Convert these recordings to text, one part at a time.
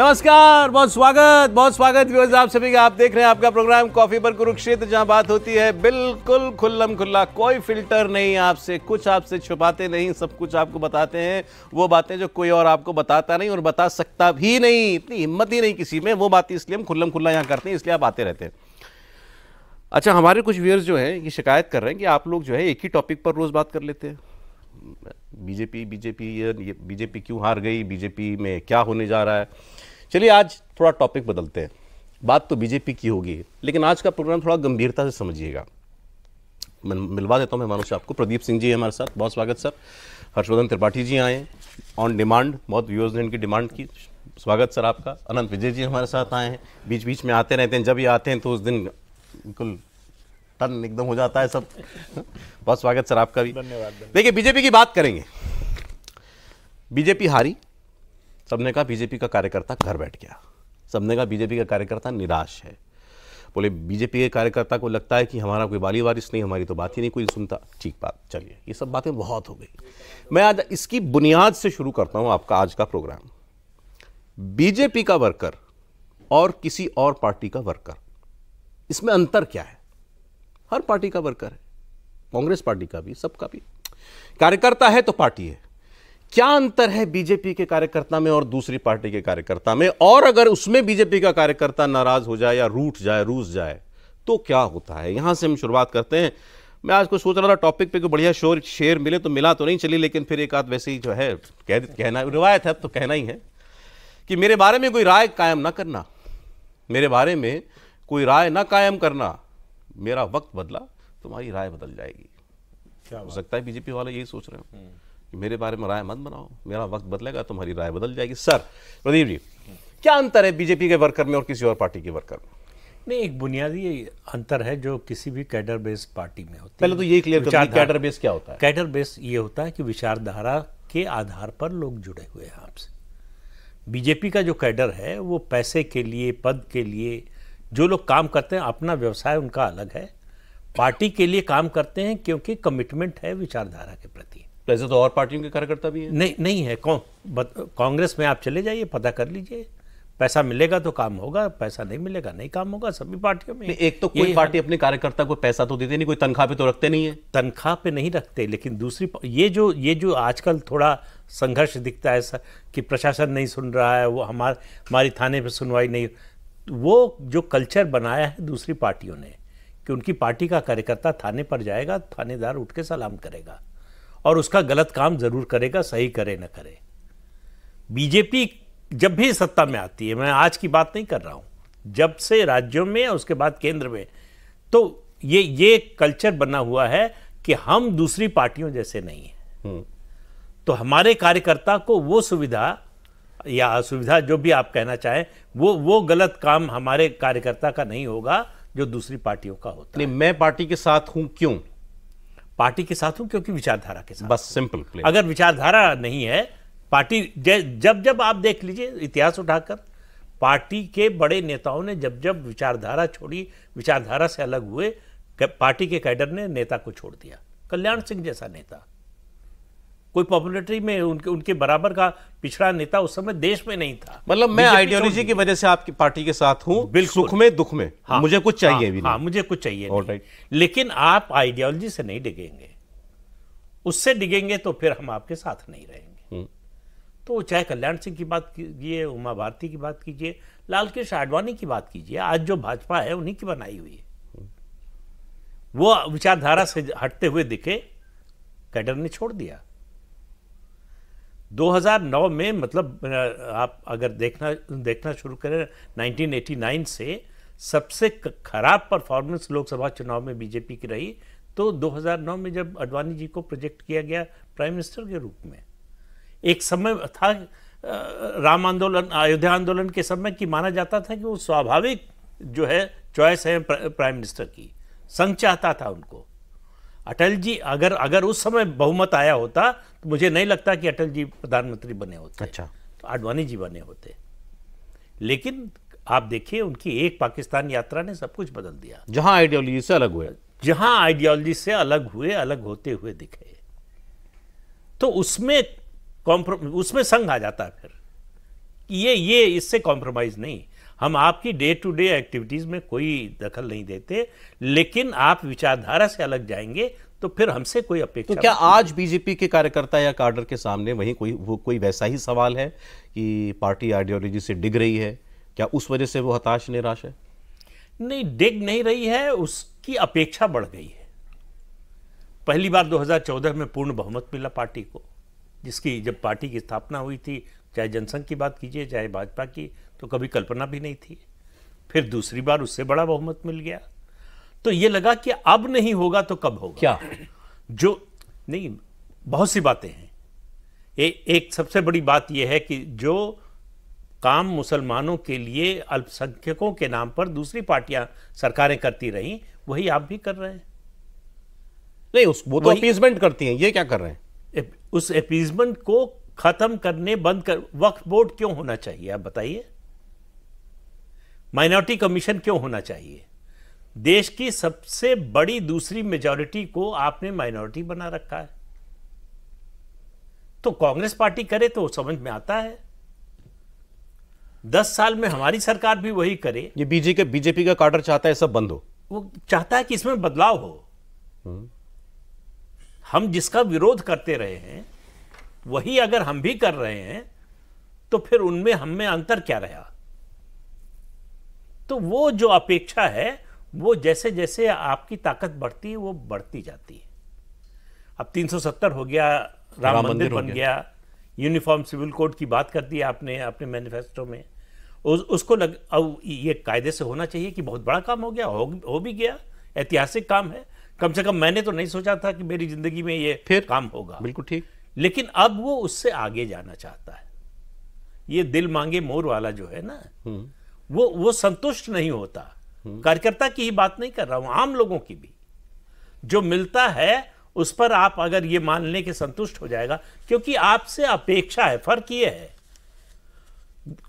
नमस्कार बहुत स्वागत बहुत स्वागत व्यूअर्स आप सभी का आप देख रहे हैं आपका प्रोग्राम कॉफी पर कुरुक्षेत्र जहां बात होती है बिल्कुल खुल्लम खुल्ला कोई फिल्टर नहीं आपसे कुछ आपसे छुपाते नहीं सब कुछ आपको बताते हैं वो बातें जो कोई और आपको बताता नहीं और बता सकता भी नहीं इतनी हिम्मत ही नहीं किसी में वो बातें इसलिए हम खुल्लम खुल्ला यहाँ करते हैं इसलिए आप आते रहते हैं अच्छा हमारे कुछ व्यूअर्स जो हैं ये शिकायत कर रहे हैं कि आप लोग जो है एक ही टॉपिक पर रोज़ बात कर लेते हैं बीजेपी बीजेपी ये बीजेपी क्यों हार गई बीजेपी में क्या होने जा रहा है चलिए आज थोड़ा टॉपिक बदलते हैं बात तो बीजेपी की होगी लेकिन आज का प्रोग्राम थोड़ा गंभीरता से समझिएगा मैं मिलवा देता हूँ मेहमानों से आपको प्रदीप सिंह जी हमारे साथ बहुत स्वागत सर हर्षवर्धन त्रिपाठी जी आए ऑन डिमांड बहुत व्यूअर्स ने इनकी डिमांड की स्वागत सर आपका अनंत विजय जी हमारे साथ आए हैं बीच बीच में आते रहते हैं जब ये आते हैं तो उस दिन बिल्कुल टन एकदम हो जाता है सब बहुत स्वागत सर आपका भी धन्यवाद देखिए बीजेपी की बात करेंगे बीजेपी हारी सबने कहा बीजेपी का कार्यकर्ता घर बैठ गया सबने कहा बीजेपी का कार्यकर्ता निराश है बोले बीजेपी के कार्यकर्ता को लगता है कि हमारा कोई बाली वारिश नहीं हमारी तो बात ही नहीं कोई सुनता ठीक बात चलिए ये सब बातें बहुत हो गई मैं आज इसकी बुनियाद से शुरू करता हूँ आपका आज का प्रोग्राम बीजेपी का वर्कर और किसी और पार्टी का वर्कर इसमें अंतर क्या है हर पार्टी का वर्कर है कांग्रेस पार्टी का भी सबका भी कार्यकर्ता है तो पार्टी है क्या अंतर है बीजेपी के कार्यकर्ता में और दूसरी पार्टी के कार्यकर्ता में और अगर उसमें बीजेपी का कार्यकर्ता नाराज हो जाए या रूठ जाए रूस जाए तो क्या होता है यहां से हम शुरुआत करते हैं मैं आज को सोच रहा था टॉपिक पे कोई बढ़िया शोर शेर मिले तो मिला तो नहीं चली लेकिन फिर एक आध वैसे ही जो है कह कहना रिवायत है तो कहना ही है कि मेरे बारे में कोई राय कायम ना करना मेरे बारे में कोई राय ना कायम करना मेरा वक्त बदला तुम्हारी राय बदल जाएगी क्या हो सकता है बीजेपी वाले यही सोच रहे हो हम्म। कि मेरे बारे में राय मत बनाओ मेरा वक्त बदलेगा तुम्हारी राय बदल जाएगी सर प्रदीप जी क्या अंतर है बीजेपी के वर्कर में और किसी और पार्टी के वर्कर में नहीं एक बुनियादी अंतर है जो किसी भी कैडर बेस्ड पार्टी में होता है पहले तो ये क्लियर करो कैडर बेस क्या होता है कैडर बेस ये होता है कि विचारधारा के आधार पर लोग जुड़े हुए हैं आपसे बीजेपी का जो कैडर है वो पैसे के लिए पद के लिए जो लोग काम करते हैं अपना व्यवसाय उनका अलग है पार्टी के लिए काम करते हैं क्योंकि कमिटमेंट है विचारधारा के प्रति तो ऐसे तो और पार्टियों के कार्यकर्ता भी हैं नहीं नहीं है कौन कांग्रेस में आप चले जाइए पता कर लीजिए पैसा मिलेगा तो काम होगा पैसा नहीं मिलेगा नहीं काम होगा सभी पार्टियों में एक तो कोई पार्टी अपने कार्यकर्ता को पैसा तो देते नहीं कोई तनख्वाह पे तो रखते नहीं है तनख्वाह पे नहीं रखते लेकिन दूसरी ये जो ये जो आजकल थोड़ा संघर्ष दिखता है सर, कि प्रशासन नहीं सुन रहा है वो हमार हमारी थाने पर सुनवाई नहीं वो जो कल्चर बनाया है दूसरी पार्टियों ने कि उनकी पार्टी का कार्यकर्ता थाने पर जाएगा थानेदार उठ के सलाम करेगा और उसका गलत काम जरूर करेगा सही करे ना करे बीजेपी जब भी सत्ता में आती है मैं आज की बात नहीं कर रहा हूं जब से राज्यों में उसके बाद केंद्र में तो ये ये कल्चर बना हुआ है कि हम दूसरी पार्टियों जैसे नहीं हैं हम्म। तो हमारे कार्यकर्ता को वो सुविधा या असुविधा जो भी आप कहना चाहें वो वो गलत काम हमारे कार्यकर्ता का नहीं होगा जो दूसरी पार्टियों का होता नहीं मैं पार्टी के साथ हूं क्यों पार्टी के साथ हूं क्योंकि विचारधारा के साथ बस सिंपल अगर विचारधारा नहीं है पार्टी जब जब आप देख लीजिए इतिहास उठाकर पार्टी के बड़े नेताओं ने जब जब विचारधारा छोड़ी विचारधारा से अलग हुए पार्टी के कैडर ने नेता को छोड़ दिया कल्याण सिंह जैसा नेता कोई पॉपुलरिटी में उनके उनके बराबर का पिछड़ा नेता उस समय देश में नहीं था मतलब मैं आइडियोलॉजी की वजह से आपकी पार्टी के साथ हूँ सुख में दुख में हाँ, मुझे कुछ चाहिए हाँ, भी हाँ, मुझे कुछ चाहिए लेकिन आप आइडियोलॉजी से नहीं डिगेंगे उससे डिगेंगे तो फिर हम आपके साथ नहीं रहेंगे हम्म। तो चाहे कल्याण सिंह की बात कीजिए उमा भारती की बात कीजिए लाल कृष्ण आडवाणी की बात कीजिए आज जो भाजपा है उन्हीं की बनाई हुई है हम्म। वो विचारधारा से हटते हुए दिखे कैडर ने छोड़ दिया 2009 में मतलब आप अगर देखना देखना शुरू करें 1989 से सबसे खराब परफॉर्मेंस लोकसभा चुनाव में बीजेपी की रही तो 2009 में जब अडवाणी जी को प्रोजेक्ट किया गया प्राइम मिनिस्टर के रूप में एक समय था राम आंदोलन अयोध्या आंदोलन के समय की माना जाता था कि वो स्वाभाविक जो है चॉइस है प्राइम मिनिस्टर की संघ चाहता था उनको अटल जी अगर अगर उस समय बहुमत आया होता तो मुझे नहीं लगता कि अटल जी प्रधानमंत्री बने होते अच्छा तो आडवाणी जी बने होते लेकिन आप देखिए उनकी एक पाकिस्तान यात्रा ने सब कुछ बदल दिया जहां आइडियोलॉजी से अलग हुए जहां आइडियोलॉजी से अलग हुए अलग होते हुए दिखे तो उसमें कॉम्प्रो उसमें संघ आ जाता है फिर ये ये इससे कॉम्प्रोमाइज नहीं हम आपकी डे टू डे एक्टिविटीज़ में कोई दखल नहीं देते लेकिन आप विचारधारा से अलग जाएंगे तो फिर हमसे कोई अपेक्षा तो क्या आज बीजेपी के कार्यकर्ता या कार्डर के सामने वही कोई वो कोई वैसा ही सवाल है कि पार्टी आइडियोलॉजी से डिग रही है क्या उस वजह से वो हताश निराश है नहीं डिग नहीं रही है उसकी अपेक्षा बढ़ गई है पहली बार 2014 में पूर्ण बहुमत मिला पार्टी को जिसकी जब पार्टी की स्थापना हुई थी चाहे जनसंघ की बात कीजिए चाहे भाजपा की तो कभी कल्पना भी नहीं थी फिर दूसरी बार उससे बड़ा बहुमत मिल गया तो यह लगा कि अब नहीं होगा तो कब होगा क्या जो नहीं बहुत सी बातें हैं ए, एक सबसे बड़ी बात यह है कि जो काम मुसलमानों के लिए अल्पसंख्यकों के नाम पर दूसरी पार्टियां सरकारें करती रही वही आप भी कर रहे हैं नहीं उस वो तो अपीजमेंट करती हैं ये क्या कर रहे हैं उस अपीजमेंट को खत्म करने बंद कर वक्फ बोर्ड क्यों होना चाहिए आप बताइए माइनॉरिटी कमीशन क्यों होना चाहिए देश की सबसे बड़ी दूसरी मेजॉरिटी को आपने माइनॉरिटी बना रखा है तो कांग्रेस पार्टी करे तो समझ में आता है दस साल में हमारी सरकार भी वही करे ये बीजेपी बीजेपी का कार्डर चाहता है सब बंद हो वो चाहता है कि इसमें बदलाव हो हम्म। हम जिसका विरोध करते रहे हैं वही अगर हम भी कर रहे हैं तो फिर उनमें हम में अंतर क्या रहा तो वो जो अपेक्षा है वो जैसे जैसे आपकी ताकत बढ़ती है वो बढ़ती जाती है अब 370 हो गया राम, राम मंदिर बन गया, गया। यूनिफॉर्म सिविल कोड की बात कर दी आपने अपने मैनिफेस्टो में उस उसको लग अब ये कायदे से होना चाहिए कि बहुत बड़ा काम हो गया हो, हो भी गया ऐतिहासिक काम है कम से कम मैंने तो नहीं सोचा था कि मेरी जिंदगी में ये फिर काम होगा बिल्कुल ठीक लेकिन अब वो उससे आगे जाना चाहता है ये दिल मांगे मोर वाला जो है ना हम्म। वो वो संतुष्ट नहीं होता हम्म। कार्यकर्ता की ही बात नहीं कर रहा हूं आम लोगों की भी जो मिलता है उस पर आप अगर ये मान लें कि संतुष्ट हो जाएगा क्योंकि आपसे अपेक्षा है फर्क ये है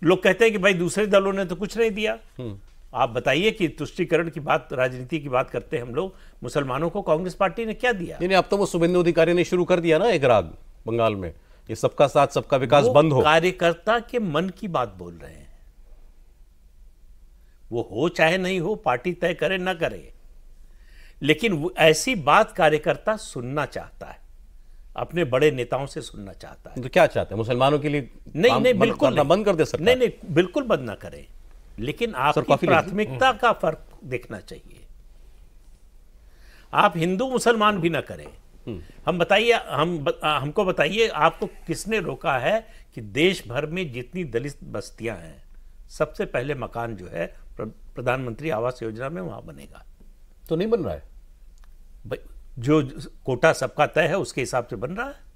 लोग कहते हैं कि भाई दूसरे दलों ने तो कुछ नहीं दिया हम्म। आप बताइए कि तुष्टिकरण की बात राजनीति की बात करते हैं हम लोग मुसलमानों को कांग्रेस पार्टी ने क्या दिया नहीं अब तो वो शुभेंदु अधिकारी ने शुरू कर दिया ना एक राग बंगाल में ये सबका साथ सबका विकास बंद हो कार्यकर्ता के मन की बात बोल रहे हैं वो हो चाहे नहीं हो पार्टी तय करे ना करे लेकिन ऐसी बात कार्यकर्ता सुनना चाहता है अपने बड़े नेताओं से सुनना चाहता है तो क्या चाहते हैं मुसलमानों के लिए नहीं नहीं बिल्कुल बंद कर दे सर नहीं नहीं बिल्कुल बंद ना करें लेकिन आपकी प्राथमिकता हम्म। का फर्क देखना चाहिए आप हिंदू मुसलमान भी ना करें हम्म। हम बताइए हम हमको बताइए आपको किसने रोका है कि देश भर में जितनी दलित बस्तियां हैं सबसे पहले मकान जो है प्रधानमंत्री आवास योजना में वहां बनेगा तो नहीं बन रहा है जो कोटा सबका तय है उसके हिसाब से बन रहा है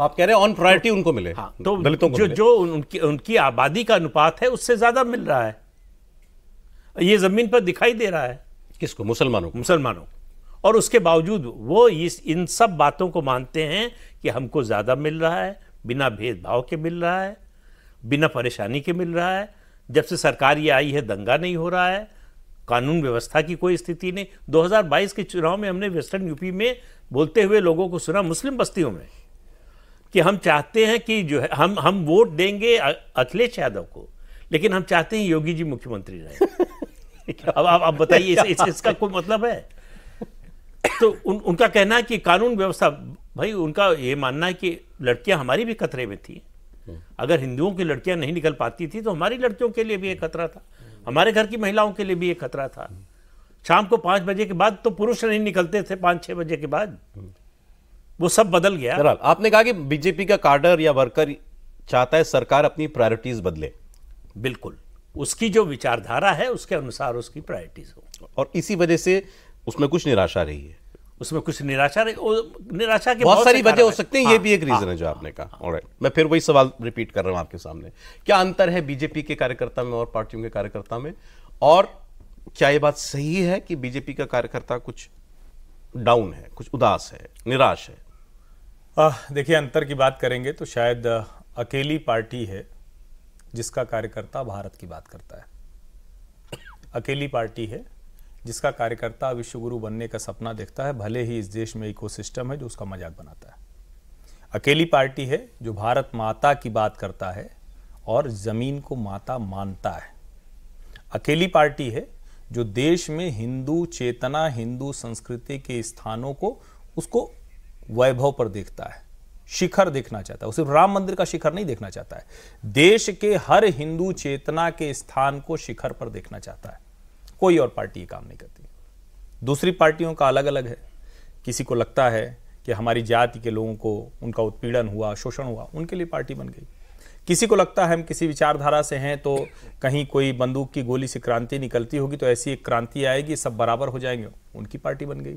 आप कह रहे हैं ऑन प्रायोरिटी तो उनको मिले हाँ तो दलितों को जो मिले। जो उनकी उनकी आबादी का अनुपात है उससे ज्यादा मिल रहा है ये जमीन पर दिखाई दे रहा है किसको मुसलमानों को मुसलमानों और उसके बावजूद वो इस इन सब बातों को मानते हैं कि हमको ज़्यादा मिल रहा है बिना भेदभाव के मिल रहा है बिना परेशानी के मिल रहा है जब से सरकार ये आई है दंगा नहीं हो रहा है कानून व्यवस्था की कोई स्थिति नहीं 2022 के चुनाव में हमने वेस्टर्न यूपी में बोलते हुए लोगों को सुना मुस्लिम बस्तियों में कि हम चाहते हैं कि जो है हम हम वोट देंगे अखिलेश यादव को लेकिन हम चाहते हैं योगी जी मुख्यमंत्री रहे अब आप, आप बताइए इस, इस, इसका कोई मतलब है तो उन, उनका कहना है कि कानून व्यवस्था भाई उनका ये मानना है कि लड़कियां हमारी भी खतरे में थी अगर हिंदुओं की लड़कियां नहीं निकल पाती थी तो हमारी लड़कियों के लिए भी एक खतरा था हमारे घर की महिलाओं के लिए भी एक खतरा था शाम को पांच बजे के बाद तो पुरुष नहीं निकलते थे पांच छह बजे के बाद वो सब बदल गया आपने कहा कि बीजेपी का कार्डर या वर्कर चाहता है सरकार अपनी प्रायोरिटीज बदले बिल्कुल उसकी जो विचारधारा है उसके अनुसार उसकी प्रायोरिटीज हो और इसी वजह से उसमें कुछ निराशा रही है उसमें कुछ निराशा निराशा के बहुत, सारी वजह हो सकती है ये हाँ, भी एक रीजन हाँ। है जो आपने कहा और मैं फिर वही सवाल रिपीट कर रहा हूं आपके सामने क्या अंतर है बीजेपी के कार्यकर्ता में और पार्टियों के कार्यकर्ता में और क्या ये बात सही है कि बीजेपी का कार्यकर्ता कुछ डाउन है कुछ उदास है निराश है देखिए अंतर की बात करेंगे तो शायद अकेली पार्टी है जिसका कार्यकर्ता भारत की बात करता है अकेली पार्टी है जिसका कार्यकर्ता विश्वगुरु बनने का सपना देखता है भले ही इस देश में इकोसिस्टम है जो उसका मजाक बनाता है अकेली पार्टी है जो भारत माता की बात करता है और ज़मीन को माता मानता है अकेली पार्टी है जो देश में हिंदू चेतना हिंदू संस्कृति के स्थानों को उसको वैभव पर देखता है शिखर देखना चाहता है उसे राम मंदिर का शिखर नहीं देखना चाहता है देश के हर हिंदू चेतना के स्थान को शिखर पर देखना चाहता है कोई और पार्टी ये काम नहीं करती दूसरी पार्टियों का अलग अलग है किसी को लगता है कि हमारी जाति के लोगों को उनका उत्पीड़न हुआ शोषण हुआ उनके लिए पार्टी बन गई किसी को लगता है हम किसी विचारधारा से हैं तो कहीं कोई बंदूक की गोली से क्रांति निकलती होगी तो ऐसी एक क्रांति आएगी सब बराबर हो जाएंगे उनकी पार्टी बन गई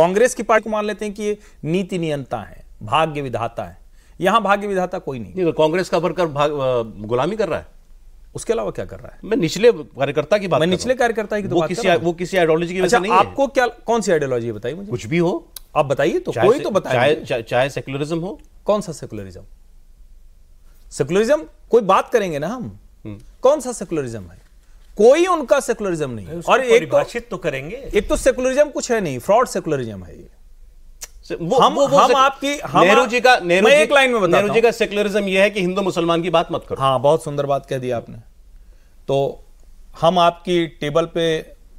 कांग्रेस की पार्टी को मान लेते हैं कि ये नीति नियंता है भाग्य विधाता है यहां भाग्य विधाता कोई नहीं, नहीं तो कांग्रेस का भरकर गुलामी कर रहा है उसके अलावा क्या कर रहा है मैं निचले कार्यकर्ता की बात मैं निचले कार्यकर्ता की तो वो बात किसी वो किसी आइडियोलॉजी की अच्छा, से नहीं आपको क्या कौन सी आइडियोलॉजी बताई मुझे कुछ भी हो आप बताइए तो कोई तो बताए चाहे सेक्युलरिज्म हो कौन सा सेक्युलरिज्म सेक्युलरिज्म कोई बात करेंगे ना हम हम्म। कौन सा सेक्युलरिज्म है कोई उनका सेक्युलरिज्म नहीं और एक तो, तो करेंगे एक तो सेक्युलरिज्म कुछ है नहीं फ्रॉड सेक्युलरिज्म है ये वो, हम वो, वो हम आपकी हम नेहरू जी का नेहरू जी, एक लाइन में नेहरू जी का सेक्युलरिज्म यह है कि हिंदू मुसलमान की बात मत करो हाँ बहुत सुंदर बात कह दी आपने तो हम आपकी टेबल पे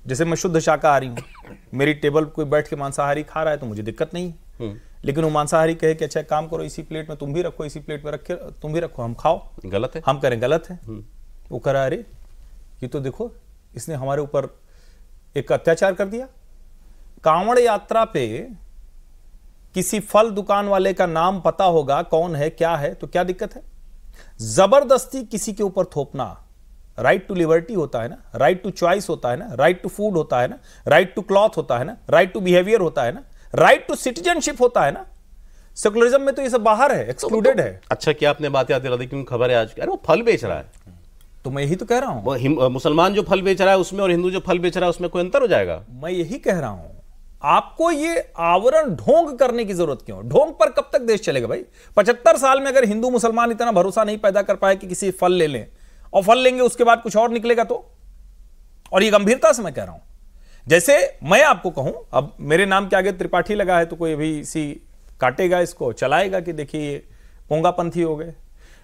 जैसे मैं शुद्ध शाकाहारी हूँ मेरी टेबल कोई बैठ के मांसाहारी खा रहा है तो मुझे दिक्कत नहीं है हम्म। लेकिन वो मांसाहारी कहे कि अच्छा काम करो इसी प्लेट में तुम भी रखो इसी प्लेट में रखे तुम भी रखो हम खाओ गलत है हम करें गलत है हम्म। वो करा अरे ये तो देखो इसने हमारे ऊपर एक अत्याचार कर दिया कांवड़ यात्रा पे किसी फल दुकान वाले का नाम पता होगा कौन है क्या है तो क्या दिक्कत है जबरदस्ती किसी के ऊपर थोपना राइट टू लिबर्टी होता है ना राइट टू चॉइस होता है ना राइट टू फूड होता है ना राइट टू क्लॉथ होता है ना राइट टू बिहेवियर होता है ना राइट टू सिटीजनशिप होता है ना सेकुलरिज्म में तो ये सब बाहर है एक्सक्लूडेड तो है अच्छा क्या आपने बात याद दिला दी क्योंकि खबर है आज अरे वो फल बेच रहा है तो मैं यही तो कह रहा हूं मुसलमान जो फल बेच रहा है उसमें और हिंदू जो फल बेच रहा है उसमें कोई अंतर हो जाएगा मैं यही कह रहा हूं आपको ये आवरण ढोंग करने की जरूरत क्यों ढोंग पर कब तक देश चलेगा भाई पचहत्तर साल में अगर हिंदू मुसलमान इतना भरोसा नहीं पैदा कर पाए कि किसी फल ले लें और फल लेंगे उसके बाद कुछ और निकलेगा तो और ये गंभीरता से मैं कह रहा हूं जैसे मैं आपको कहूं अब मेरे नाम के आगे त्रिपाठी लगा है तो कोई अभी इसी काटेगा इसको चलाएगा कि देखिए ये पोंगापंथी हो गए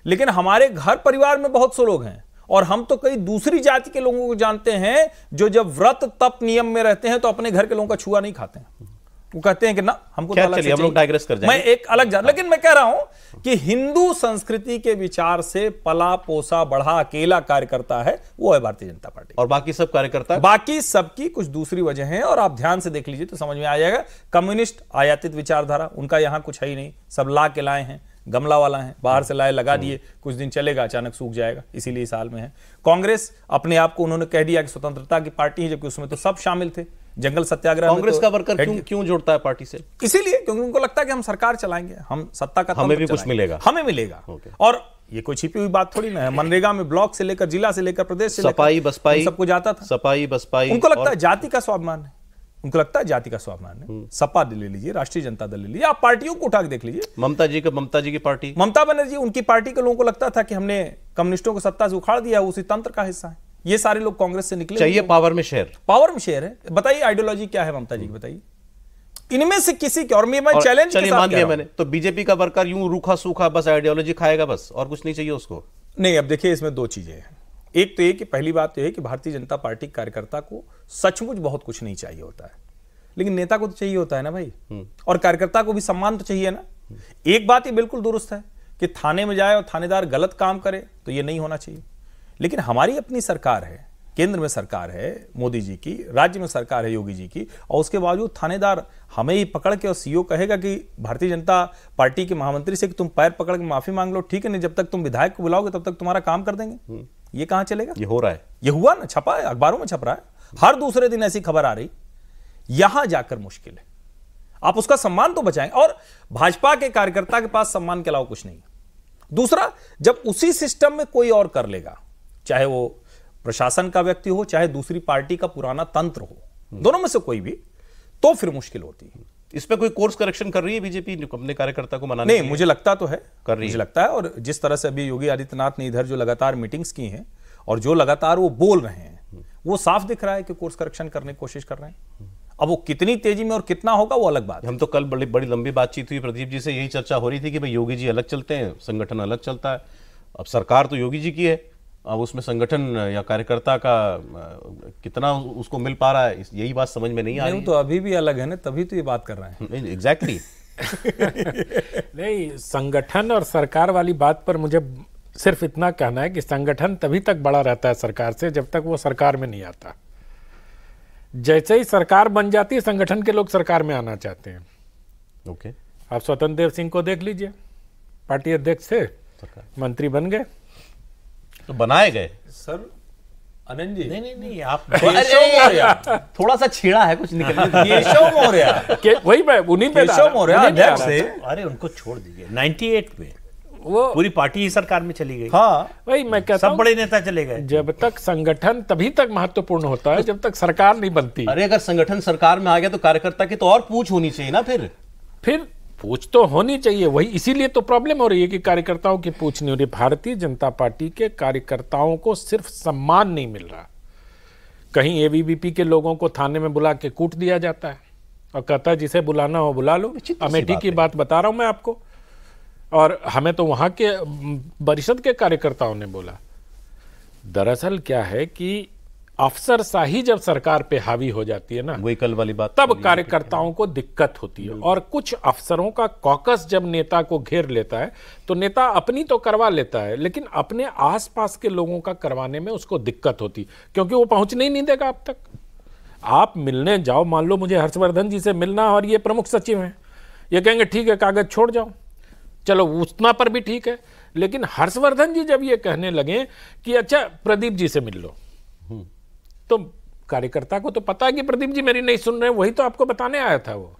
लेकिन हमारे घर परिवार में बहुत से लोग हैं और हम तो कई दूसरी जाति के लोगों को जानते हैं जो जब व्रत तप नियम में रहते हैं तो अपने घर के लोगों का छुआ नहीं खाते हैं वो कहते हैं कि ना हमको तो चलिए हम लोग डाइग्रेस कर मैं एक अलग जा लेकिन मैं कह रहा हूं कि हिंदू संस्कृति के विचार से पला पोसा बढ़ा अकेला कार्यकर्ता है वो है भारतीय जनता पार्टी और बाकी सब कार्यकर्ता बाकी सबकी कुछ दूसरी वजह है और आप ध्यान से देख लीजिए तो समझ में आ जाएगा कम्युनिस्ट आयातित विचारधारा उनका यहां कुछ है ही नहीं सब ला के लाए हैं गमला वाला है बाहर से लाए लगा दिए हम्म। कुछ दिन चलेगा अचानक सूख जाएगा इसीलिए साल में है कांग्रेस अपने आप को उन्होंने कह दिया कि स्वतंत्रता की पार्टी है जबकि उसमें तो सब शामिल थे जंगल सत्याग्रह कांग्रेस तो का वर्कर क्यों क्यों जोड़ता है पार्टी से इसीलिए क्योंकि उनको लगता है कि हम सरकार चलाएंगे हम सत्ता का हमें भी कुछ मिलेगा हमें मिलेगा और ये कोई छिपी हुई बात थोड़ी ना है मनरेगा में ब्लॉक से लेकर जिला से लेकर प्रदेश से सपाई बसपाई सबको जाता था सपाई बसपाई उनको लगता है जाति का स्वाभिमान है उनको लगता है जाति का स्वाभिमान है हम्म। सपा ले लीजिए राष्ट्रीय जनता दल ले लीजिए आप पार्टियों को उठा के देख लीजिए ममता जी का ममता जी की पार्टी ममता बनर्जी उनकी पार्टी के लोगों को लगता था कि हमने कम्युनिस्टों को सत्ता से उखाड़ दिया उसी तंत्र का हिस्सा है ये सारे लोग कांग्रेस से निकले चाहिए पावर में शेयर पावर में शेयर है बताइए आइडियोलॉजी क्या है ममता जी बताइए इनमें से किसी की और मैं चैलेंज के साथ लिया मैंने तो बीजेपी का वर्कर यूं रूखा सूखा बस आइडियोलॉजी खाएगा बस और कुछ नहीं चाहिए उसको नहीं अब देखिए इसमें दो चीजें हैं एक तो ये कि पहली बात तो है कि भारतीय जनता पार्टी कार्यकर्ता को सचमुच बहुत कुछ नहीं चाहिए होता है लेकिन नेता को तो चाहिए होता है ना भाई हम्म। और कार्यकर्ता को भी सम्मान तो चाहिए ना हम्म। एक बात ये बिल्कुल दुरुस्त है कि थाने में जाए और थानेदार गलत काम करे तो ये नहीं होना चाहिए लेकिन हमारी अपनी सरकार है केंद्र में सरकार है मोदी जी की राज्य में सरकार है योगी जी की और उसके बावजूद थानेदार हमें ही पकड़ के और सीईओ कहेगा कि भारतीय जनता पार्टी के महामंत्री से कि तुम पैर पकड़ के माफी मांग लो ठीक है नहीं जब तक तुम विधायक को बुलाओगे तब तक तुम्हारा काम कर देंगे हम्म। ये कहां चलेगा ये हो रहा है ये हुआ ना छपा है अखबारों में छप रहा है हर दूसरे दिन ऐसी खबर आ रही यहां जाकर मुश्किल है आप उसका सम्मान तो बचाएं और भाजपा के कार्यकर्ता के पास सम्मान के अलावा कुछ नहीं दूसरा जब उसी सिस्टम में कोई और कर लेगा चाहे वो प्रशासन का व्यक्ति हो चाहे दूसरी पार्टी का पुराना तंत्र हो दोनों में से कोई भी तो फिर मुश्किल होती है इस पर कोई कोर्स करेक्शन कर रही है बीजेपी अपने कार्यकर्ता को मनाने नहीं मुझे लगता तो है कर रही मुझे लगता है और जिस तरह से अभी योगी आदित्यनाथ ने इधर जो लगातार मीटिंग्स की हैं और जो लगातार वो बोल रहे हैं वो साफ दिख रहा है कि कोर्स करेक्शन करने की कोशिश कर रहे हैं अब वो कितनी तेजी में और कितना होगा वो अलग बात हम तो कल बड़ी बड़ी लंबी बातचीत हुई प्रदीप जी से यही चर्चा हो रही थी कि भाई योगी जी अलग चलते हैं संगठन अलग चलता है अब सरकार तो योगी जी की है अब उसमें संगठन या कार्यकर्ता का कितना उसको मिल पा रहा है यही बात समझ में नहीं आ रही तो अभी भी अलग है ना तभी तो ये बात कर रहे हैं एग्जैक्टली नहीं संगठन और सरकार वाली बात पर मुझे सिर्फ इतना कहना है कि संगठन तभी तक बड़ा रहता है सरकार से जब तक वो सरकार में नहीं आता जैसे ही सरकार बन जाती है संगठन के लोग सरकार में आना चाहते हैं ओके okay. आप स्वतंत्र देव सिंह को देख लीजिए पार्टी अध्यक्ष से मंत्री बन गए तो बनाए गए सर आनंद जी नहीं नहीं नहीं आप मौर्य थोड़ा सा छेड़ा है कुछ निकल केशव मौर्य वही मैं उन्हीं पे केशव मौर्य अध्यक्ष से अरे उनको छोड़ दीजिए 98 में वो पूरी पार्टी ही सरकार में चली गई हाँ वही मैं कहता सब बड़े नेता चले गए जब तक संगठन तभी तक महत्वपूर्ण होता है जब तक सरकार नहीं बनती अरे अगर संगठन सरकार में आ गया तो कार्यकर्ता की तो और पूछ होनी चाहिए ना फिर फिर पूछ तो होनी चाहिए वही इसीलिए तो प्रॉब्लम हो रही है कि कार्यकर्ताओं की पूछ नहीं हो रही भारतीय जनता पार्टी के कार्यकर्ताओं को सिर्फ सम्मान नहीं मिल रहा कहीं एवीवीपी के लोगों को थाने में बुला के कूट दिया जाता है और कहता है जिसे बुलाना हो बुला लो अमेठी की बात बता रहा हूं मैं आपको और हमें तो वहां के परिषद के कार्यकर्ताओं ने बोला दरअसल क्या है कि अफसर शाही जब सरकार पे हावी हो जाती है ना वही कल वाली बात तब कार्यकर्ताओं को दिक्कत होती है और कुछ अफसरों का कॉकस जब नेता को घेर लेता है तो नेता अपनी तो करवा लेता है लेकिन अपने आसपास के लोगों का करवाने में उसको दिक्कत होती क्योंकि वो पहुंचने ही नहीं देगा अब तक आप मिलने जाओ मान लो मुझे हर्षवर्धन जी से मिलना और ये प्रमुख सचिव हैं ये कहेंगे ठीक है कागज छोड़ जाओ चलो उतना पर भी ठीक है लेकिन हर्षवर्धन जी जब ये कहने लगे कि अच्छा प्रदीप जी से मिल लो हम्म। तो कार्यकर्ता को तो पता है कि प्रदीप जी मेरी नहीं सुन रहे वही तो आपको बताने आया था वो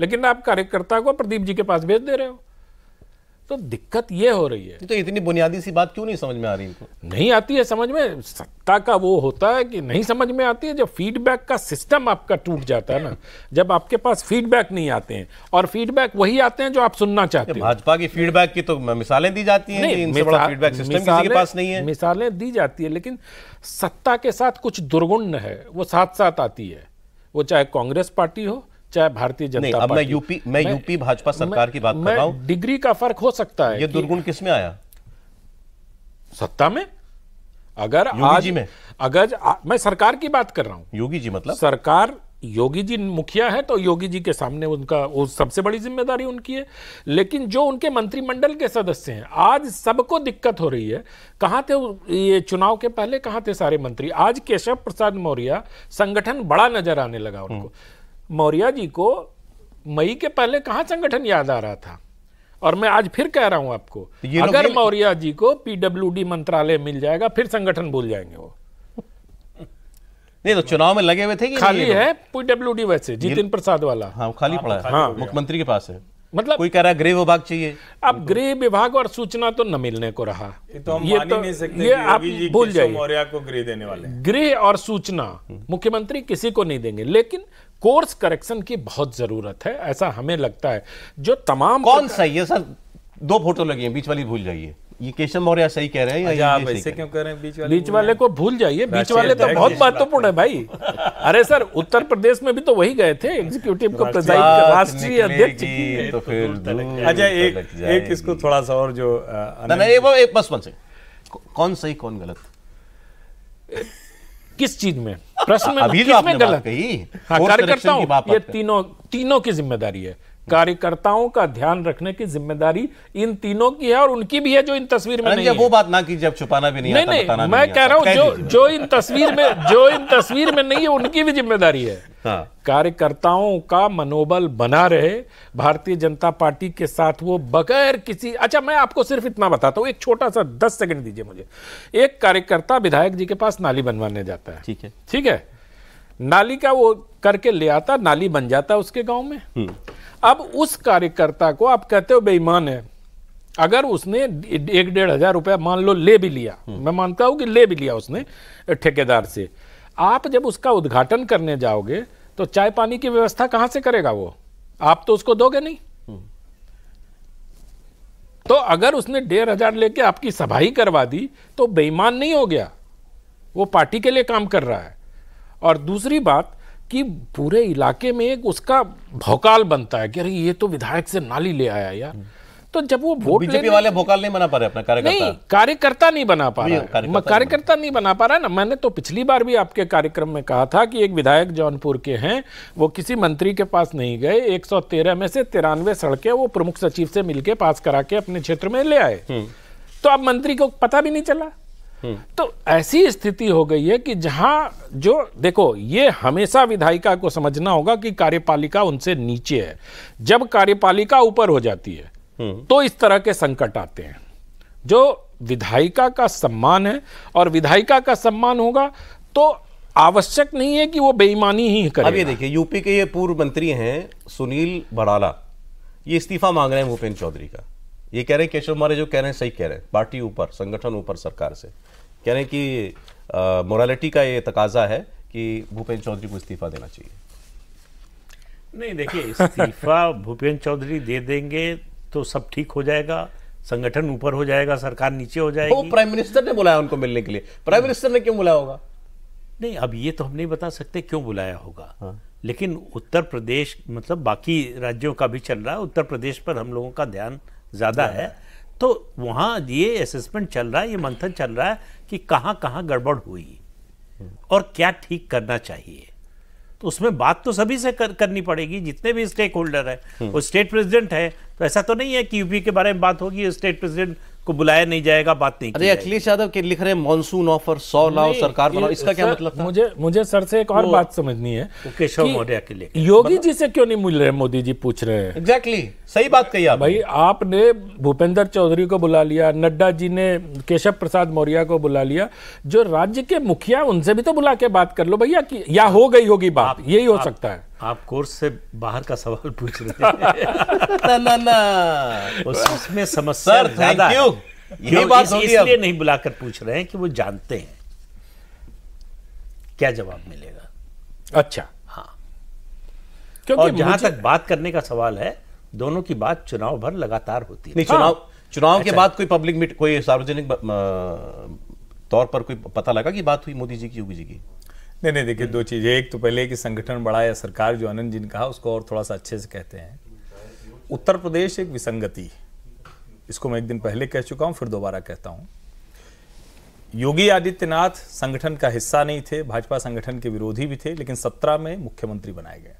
लेकिन आप कार्यकर्ता को प्रदीप जी के पास भेज दे रहे हो तो दिक्कत ये हो रही है तो इतनी बुनियादी सी बात क्यों नहीं समझ में आ रही इनको नहीं आती है समझ में सत्ता का वो होता है कि नहीं समझ में आती है जब फीडबैक का सिस्टम आपका टूट जाता है ना जब आपके पास फीडबैक नहीं आते हैं और फीडबैक वही आते हैं जो आप सुनना चाहते हैं भाजपा की फीडबैक की तो मिसालें दी जाती हैं नहीं है मिसालें दी जाती है लेकिन सत्ता के साथ कुछ दुर्गुण है वो साथ साथ आती है वो चाहे कांग्रेस पार्टी हो चाहे भारतीय जनता पार्टी मैं यूपी मैं, मैं यूपी भाजपा सरकार की बात कर रहा हूं डिग्री का फर्क हो सकता है ये दुर्गुण किस में आया सत्ता में अगर आज में अगर आ, मैं सरकार की बात कर रहा हूं योगी जी मतलब सरकार योगी जी मुखिया है तो योगी जी के सामने उनका वो सबसे बड़ी जिम्मेदारी उनकी है लेकिन जो उनके मंत्रिमंडल के सदस्य हैं आज सबको दिक्कत हो रही है कहां थे ये चुनाव के पहले कहां थे सारे मंत्री आज केशव प्रसाद मौर्य संगठन बड़ा नजर आने लगा उनको हम्म। मौर्या जी को मई के पहले कहाँ संगठन याद आ रहा था और मैं आज फिर कह रहा हूं आपको तो अगर मौर्या जी को पीडब्ल्यूडी मंत्रालय मिल जाएगा फिर संगठन भूल जाएंगे वो नहीं तो चुनाव में लगे हुए थे कि खाली है पीडब्ल्यूडी वैसे जितिन प्रसाद वाला हाँ खाली हाँ, पड़ा है हाँ मुख्यमंत्री के पास है मतलब कोई कह रहा गृह विभाग चाहिए अब गृह विभाग और सूचना तो न मिलने को रहा तो हम ये तो नहीं सकते ये आप भूल जाइए मौर्या को गृह देने वाले गृह और सूचना मुख्यमंत्री किसी को नहीं देंगे लेकिन कोर्स करेक्शन की बहुत जरूरत है ऐसा हमें लगता है जो तमाम कौन सही है सर दो फोटो लगी है बीच वाली भूल जाइए ये केशव मौर्य सही कह रहे हैं या अच्छा, आप ऐसे क्यों कह रहे हैं बीच वाले बीच वाले को भूल जाइए बीच वाले तो बहुत महत्वपूर्ण है भाई अरे सर उत्तर प्रदेश में भी तो वही गए थे एग्जीक्यूटिव को प्रेजाइड राष्ट्रीय अध्यक्ष तो, तो फिर अच्छा एक एक इसको थोड़ा सा और जो ना ना एक बस बन से कौन सही कौन गलत किस चीज में प्रश्न में तो गलत कही हाँ कार्यकर्ताओं ये तीनों तीनों की जिम्मेदारी है कार्यकर्ताओं का ध्यान रखने की जिम्मेदारी इन तीनों की है और उनकी भी है जो इन तस्वीर में नहीं है। वो बात ना की जब छुपाना भी नहीं नहीं, नहीं, नहीं मैं कह रहा हूं जो जो इन तस्वीर में जो इन तस्वीर में नहीं है उनकी भी जिम्मेदारी है हाँ। कार्यकर्ताओं का मनोबल बना रहे भारतीय जनता पार्टी के साथ वो बगैर किसी अच्छा मैं आपको सिर्फ इतना बताता हूं एक छोटा सा दस सेकंड दीजिए मुझे एक कार्यकर्ता विधायक जी के पास नाली बनवाने जाता है ठीक है ठीक है नाली का वो करके ले आता नाली बन जाता है उसके गांव में हम्म। अब उस कार्यकर्ता को आप कहते हो बेईमान है अगर उसने एक डेढ़ हजार रुपया मान लो ले भी लिया हम्म। मैं मानता हूं कि ले भी लिया उसने ठेकेदार से आप जब उसका उद्घाटन करने जाओगे तो चाय पानी की व्यवस्था कहां से करेगा वो आप तो उसको दोगे नहीं हम्म। तो अगर उसने डेढ़ हजार लेके आपकी सभाई करवा दी तो बेईमान नहीं हो गया वो पार्टी के लिए काम कर रहा है और दूसरी बात कि पूरे इलाके में एक उसका भौकाल बनता है कि अरे ये तो विधायक से नाली ले आया यार तो जब वो वोट बीजेपी वाले भोकाल नहीं बना पा रहे अपना कार्यकर्ता नहीं कार्यकर्ता नहीं बना पा रहा कार्यकर्ता नहीं बना पा रहा ना मैंने तो पिछली बार भी आपके कार्यक्रम में कहा था कि एक विधायक जौनपुर के हैं वो किसी मंत्री के पास नहीं गए 113 में से तिरानवे सड़कें वो प्रमुख सचिव से मिलके पास करा के अपने क्षेत्र में ले आए हम्म। तो अब मंत्री को पता भी नहीं चला हम्म। तो ऐसी स्थिति हो गई है कि जहां जो देखो ये हमेशा विधायिका को समझना होगा कि कार्यपालिका उनसे नीचे है जब कार्यपालिका ऊपर हो जाती है हम्म। तो इस तरह के संकट आते हैं जो विधायिका का सम्मान है और विधायिका का सम्मान होगा तो आवश्यक नहीं है कि वो बेईमानी ही करे अब ये देखिए यूपी के ये पूर्व मंत्री हैं सुनील बराला ये इस्तीफा मांग रहे हैं भूपेन्द्र चौधरी का ये कह रहे हैं केशव मारे जो कह रहे हैं सही कह रहे हैं पार्टी ऊपर संगठन ऊपर सरकार से कह रहे हैं कि मोरालिटी का ये तकाजा है कि भूपेंद्र चौधरी को इस्तीफा देना चाहिए नहीं देखिए इस्तीफा भूपेंद्र चौधरी दे देंगे तो सब ठीक हो जाएगा संगठन ऊपर हो जाएगा सरकार नीचे हो जाएगी वो प्राइम मिनिस्टर ने बुलाया उनको मिलने के लिए प्राइम मिनिस्टर ने क्यों बुलाया होगा नहीं अब ये तो हम नहीं बता सकते क्यों बुलाया होगा हाँ। लेकिन उत्तर प्रदेश मतलब बाकी राज्यों का भी चल रहा है उत्तर प्रदेश पर हम लोगों का ध्यान ज़्यादा है तो वहाँ ये असेसमेंट चल रहा है ये मंथन चल रहा है कि कहाँ कहाँ गड़बड़ हुई हम्म। और क्या ठीक करना चाहिए तो उसमें बात तो सभी से कर, करनी पड़ेगी जितने भी स्टेक होल्डर है वो स्टेट प्रेसिडेंट है तो ऐसा तो नहीं है कि यूपी के बारे में बात होगी स्टेट प्रेसिडेंट को बुलाया नहीं जाएगा बात नहीं अरे अखिलेश यादव के लिख रहे मानसून ऑफर सौ लाओ सरकार बनाओ इसका क्या मतलब था? मुझे मुझे सर से एक और बात समझनी है केशव मौर्य के लिए योगी जी से क्यों नहीं मिल रहे मोदी जी पूछ रहे हैं एग्जैक्टली exactly, सही बात कही आप भाई आपने भूपेंद्र चौधरी को बुला लिया नड्डा जी ने केशव प्रसाद मौर्य को बुला लिया जो राज्य के मुखिया उनसे भी तो बुला के बात कर लो भैया या हो गई होगी बात यही हो सकता है आप कोर्स से बाहर का सवाल पूछ रहे हैं ना ना ना उसमें समस्या ज्यादा थैंक यू ये बात इसलिए नहीं बुलाकर पूछ रहे हैं कि वो जानते हैं क्या जवाब मिलेगा अच्छा हाँ क्योंकि और जहां तक बात करने का सवाल है दोनों की बात चुनाव भर लगातार होती है चुनाव हाँ। चुनाव के अच्छा। बाद कोई पब्लिक मीट कोई सार्वजनिक तौर पर कोई पता लगा कि बात हुई मोदी जी की योगी जी की नहीं नहीं देखिए हम्म। दो चीज़ें एक तो पहले कि संगठन बड़ा या सरकार जो आनंद जी ने कहा उसको और थोड़ा सा अच्छे से कहते हैं उत्तर प्रदेश एक विसंगति इसको मैं एक दिन पहले कह चुका हूँ फिर दोबारा कहता हूँ योगी आदित्यनाथ संगठन का हिस्सा नहीं थे भाजपा संगठन के विरोधी भी थे लेकिन सत्रह में मुख्यमंत्री बनाए गए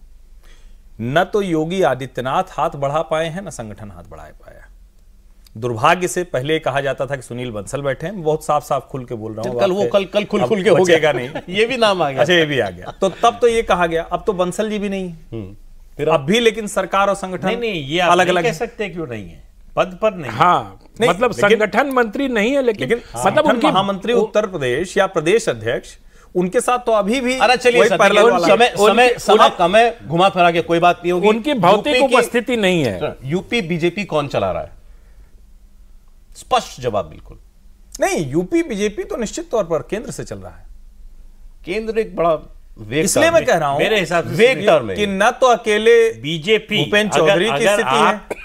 न तो योगी आदित्यनाथ हाथ बढ़ा पाए हैं न संगठन हाथ बढ़ा पाया दुर्भाग्य से पहले कहा जाता था कि सुनील बंसल बैठे हैं बहुत साफ साफ खुल के बोल रहा हूँ कल वो कल कल खुल खुल के हो गया नहीं ये भी नाम आ गया अच्छा ये भी आ गया तो तब तो ये कहा गया अब तो बंसल जी भी नहीं हम्म, फिर अब भी लेकिन सरकार और संगठन नहीं, नहीं ये अलग अलग कह सकते क्यों नहीं है पद पर नहीं हाँ नहीं, मतलब संगठन मंत्री नहीं है लेकिन, लेकिन हाँ, मतलब उनके महामंत्री उत्तर प्रदेश या प्रदेश अध्यक्ष उनके साथ तो अभी भी अरे चलिए समय समय समय कम है घुमा फिरा के कोई बात नहीं होगी उनकी भौतिक उपस्थिति नहीं है यूपी बीजेपी कौन चला रहा है स्पष्ट जवाब बिल्कुल नहीं यूपी बीजेपी तो निश्चित तौर पर केंद्र से चल रहा है केंद्र एक बड़ा इसलिए मैं कह रहा हूं मेरे हिसाब से कि न तो अकेले बीजेपी भूपेन चौधरी की स्थिति है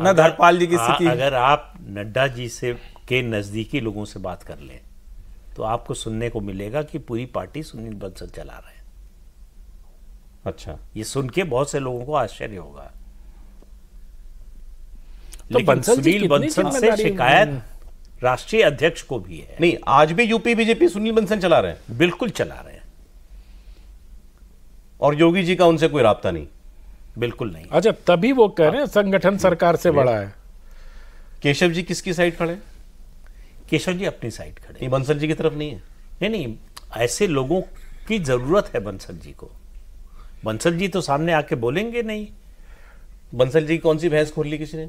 न धरपाल जी की स्थिति अगर आप नड्डा जी से के नजदीकी लोगों से बात कर लें तो आपको सुनने को मिलेगा कि पूरी पार्टी सुनील बंसल चला रहे हैं अच्छा ये सुन के बहुत से लोगों को आश्चर्य होगा तो लेकिन सुनील बंसल से शिकायत राष्ट्रीय अध्यक्ष को भी है नहीं आज भी यूपी बीजेपी सुनील बंसल चला रहे हैं बिल्कुल चला रहे हैं और योगी जी का उनसे कोई रहा नहीं बिल्कुल नहीं अच्छा तभी वो कह रहे हैं संगठन सरकार से बड़ा है केशव जी किसकी साइड खड़े केशव जी अपनी साइड खड़े बंसल जी की तरफ नहीं है नहीं नहीं ऐसे लोगों की जरूरत है बंसल जी को बंसल जी तो सामने आके बोलेंगे नहीं बंसल जी कौन सी भैंस खोल ली किसी ने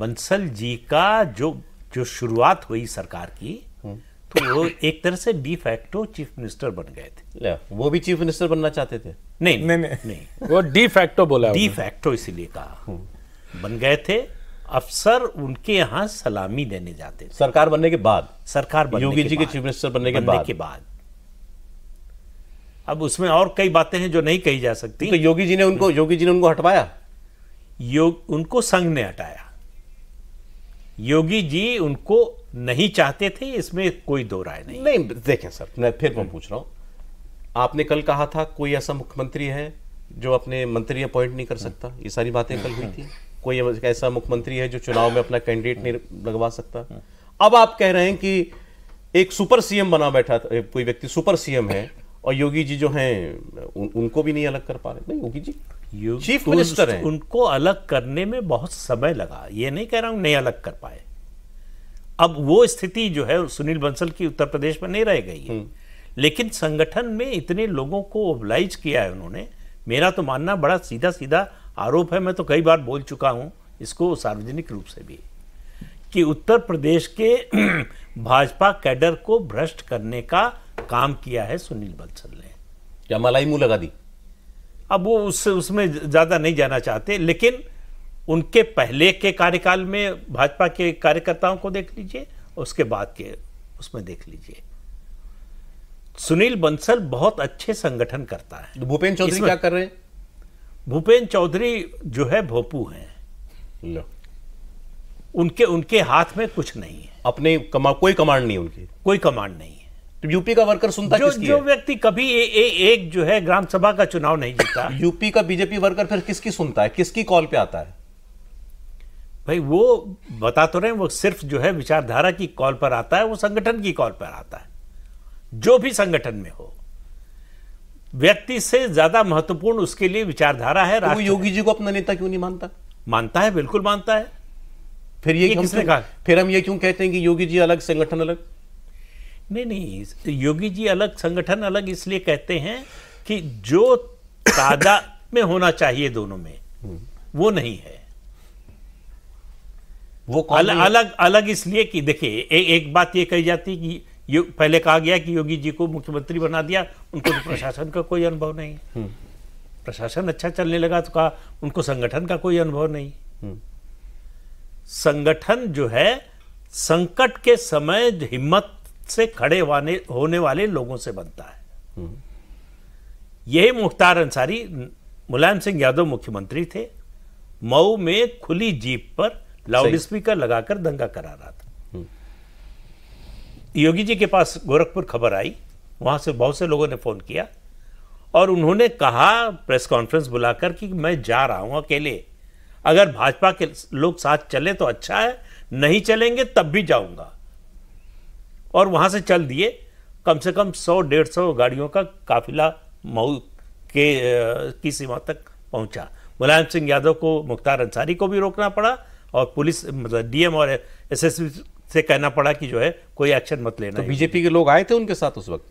बंसल जी का जो जो शुरुआत हुई सरकार की हम्म। तो वो एक तरह से डी फैक्टो चीफ मिनिस्टर बन गए थे वो भी चीफ मिनिस्टर बनना चाहते थे नहीं नहीं नहीं, नहीं। वो डी फैक्टो बोला डी फैक्टो इसीलिए कहा हम्म। बन गए थे अफसर उनके यहाँ सलामी देने जाते थे सरकार बनने के बाद सरकार बनने योगी जी के चीफ मिनिस्टर बनने के बाद के बाद अब उसमें और कई बातें हैं जो नहीं कही जा सकती तो योगी जी ने उनको योगी जी ने उनको हटवाया योग उनको संघ ने हटाया योगी जी उनको नहीं चाहते थे इसमें कोई दो राय नहीं नहीं देखें सर मैं फिर मैं हम्म। पूछ रहा हूं आपने कल कहा था कोई ऐसा मुख्यमंत्री है जो अपने मंत्री अपॉइंट नहीं कर हम्म। सकता ये सारी बातें कल हुई थी हम्म। कोई ऐसा मुख्यमंत्री है जो चुनाव में अपना कैंडिडेट नहीं लगवा सकता अब आप कह रहे हैं कि एक सुपर सीएम बना बैठा था कोई व्यक्ति सुपर सीएम है और योगी जी जो हैं उन, उनको भी नहीं अलग कर पा रहे नहीं योगी जी योगी चीफ मिनिस्टर हैं उनको अलग करने में बहुत समय लगा ये नहीं कह रहा हूं नहीं अलग कर पाए अब वो स्थिति जो है सुनील बंसल की उत्तर प्रदेश में नहीं रह गई है हम्म। लेकिन संगठन में इतने लोगों को ओबलाइज किया है उन्होंने मेरा तो मानना बड़ा सीधा सीधा आरोप है मैं तो कई बार बोल चुका हूं इसको सार्वजनिक रूप से भी कि उत्तर प्रदेश के भाजपा कैडर को भ्रष्ट करने का काम किया है सुनील बंसल ने क्या मलाई मुंह लगा दी अब वो उस उसमें ज़्यादा नहीं जाना चाहते लेकिन उनके पहले के कार्यकाल में भाजपा के कार्यकर्ताओं को देख लीजिए उसके बाद के उसमें देख लीजिए सुनील बंसल बहुत अच्छे संगठन करता है तो भूपेन चौधरी क्या कर रहे हैं भूपेन चौधरी जो है भोपू हैं उनके उनके हाथ में कुछ नहीं है अपने कमा कोई कमांड नहीं उनकी कोई कमांड नहीं है तो यूपी का वर्कर सुनता जो, किसकी जो व्यक्ति कभी ए, ए, एक जो है ग्राम सभा का चुनाव नहीं जीता यूपी का बीजेपी वर्कर फिर किसकी सुनता है किसकी कॉल पे आता है भाई वो बता तो रहे हैं वो सिर्फ जो है विचारधारा की कॉल पर आता है वो संगठन की कॉल पर आता है जो भी संगठन में हो व्यक्ति से ज्यादा महत्वपूर्ण उसके लिए विचारधारा है तो योगी जी को अपना नेता क्यों नहीं मानता मानता है बिल्कुल मानता है फिर ये, ये किसने कहा फिर हम ये क्यों कहते हैं कि योगी जी अलग संगठन अलग नहीं नहीं योगी जी अलग संगठन अलग इसलिए कहते हैं कि जो तादा में होना चाहिए दोनों में हम्म। वो नहीं है वो अल, अलग, अलग अलग इसलिए कि देखिए एक बात ये कही जाती कि यो, पहले कहा गया कि योगी जी को मुख्यमंत्री बना दिया उनको तो प्रशासन का कोई अनुभव नहीं हम्म। प्रशासन अच्छा चलने लगा तो कहा उनको संगठन का कोई अनुभव नहीं हम्म। संगठन जो है संकट के समय हिम्मत से खड़े वाने, होने वाले लोगों से बनता है यही मुख्तार अंसारी मुलायम सिंह यादव मुख्यमंत्री थे मऊ में खुली जीप पर लाउड स्पीकर लगाकर दंगा करा रहा था योगी जी के पास गोरखपुर खबर आई वहां से बहुत से लोगों ने फोन किया और उन्होंने कहा प्रेस कॉन्फ्रेंस बुलाकर कि मैं जा रहा हूं अकेले अगर भाजपा के लोग साथ चले तो अच्छा है नहीं चलेंगे तब भी जाऊंगा और वहाँ से चल दिए कम से कम सौ डेढ़ सौ गाड़ियों का काफिला मऊ के की सीमा तक पहुँचा मुलायम सिंह यादव को मुख्तार अंसारी को भी रोकना पड़ा और पुलिस मतलब डीएम और एसएसपी से कहना पड़ा कि जो है कोई एक्शन मत लेना तो बीजेपी के लोग आए थे उनके साथ उस वक्त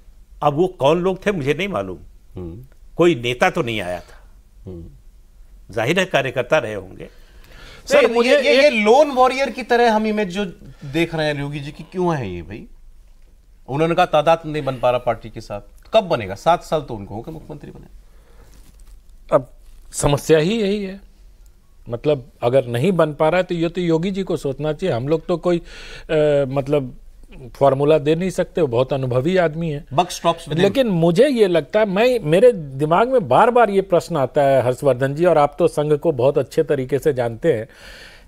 अब वो कौन लोग थे मुझे नहीं मालूम हम्म। कोई नेता तो नहीं आया था हम्म। जाहिर है कार्यकर्ता रहे होंगे सर मुझे ये, ये, ये लोन वॉरियर की तरह हम इमेज जो देख रहे हैं योगी जी की क्यों है ये भाई उन्होंने कहा तादाद नहीं बन पा रहा पार्टी के साथ कब बनेगा सात साल तो उनको होगा मुख्यमंत्री बने अब समस्या ही यही है मतलब अगर नहीं बन पा रहा है तो ये तो योगी जी को सोचना चाहिए हम लोग तो कोई आ, मतलब फॉर्मूला दे नहीं सकते बहुत अनुभवी आदमी है बक स्टॉप्स लेकिन मुझे ये लगता है मैं मेरे दिमाग में बार बार ये प्रश्न आता है हर्षवर्धन जी और आप तो संघ को बहुत अच्छे तरीके से जानते हैं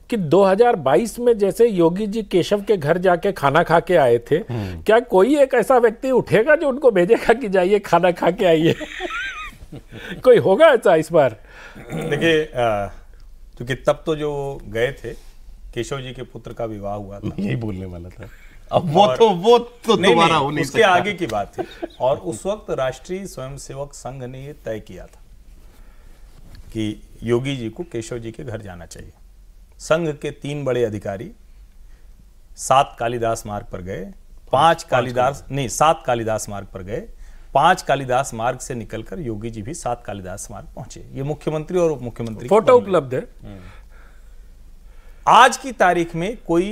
कि 2022 में जैसे योगी जी केशव के घर जाके खाना खा के आए थे क्या कोई एक ऐसा व्यक्ति उठेगा जो उनको भेजेगा कि जाइए खाना खा के आइए कोई होगा ऐसा इस बार देखिए क्योंकि तब तो जो गए थे केशव जी के पुत्र का विवाह हुआ था यही बोलने वाला था अब वो तो वो तो नहीं, तुम्हारा नहीं, उसके आगे की बात है और उस वक्त राष्ट्रीय स्वयंसेवक संघ ने यह तय किया था कि योगी जी को केशव जी के घर जाना चाहिए संघ के तीन बड़े अधिकारी सात कालिदास मार्ग पर गए पांच कालिदास नहीं सात कालिदास मार्ग पर गए पांच कालिदास मार्ग से निकलकर योगी जी भी सात कालिदास मार्ग पहुंचे ये मुख्यमंत्री और उप मुख्यमंत्री फोटो उपलब्ध है हम्म। आज की तारीख में कोई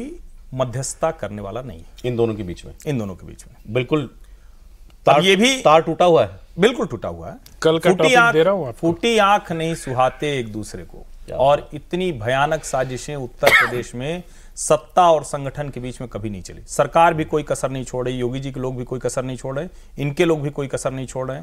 मध्यस्थता करने वाला नहीं इन दोनों के बीच में इन दोनों के बीच में बिल्कुल तार, ये भी तार टूटा हुआ है बिल्कुल टूटा हुआ है कल का फूटी आंख नहीं सुहाते एक दूसरे को और इतनी भयानक साजिशें उत्तर प्रदेश में सत्ता और संगठन के बीच में कभी नहीं चली सरकार भी कोई कसर नहीं छोड़ रही योगी जी के लोग भी कोई कसर नहीं छोड़ रहे इनके लोग भी कोई कसर नहीं छोड़ रहे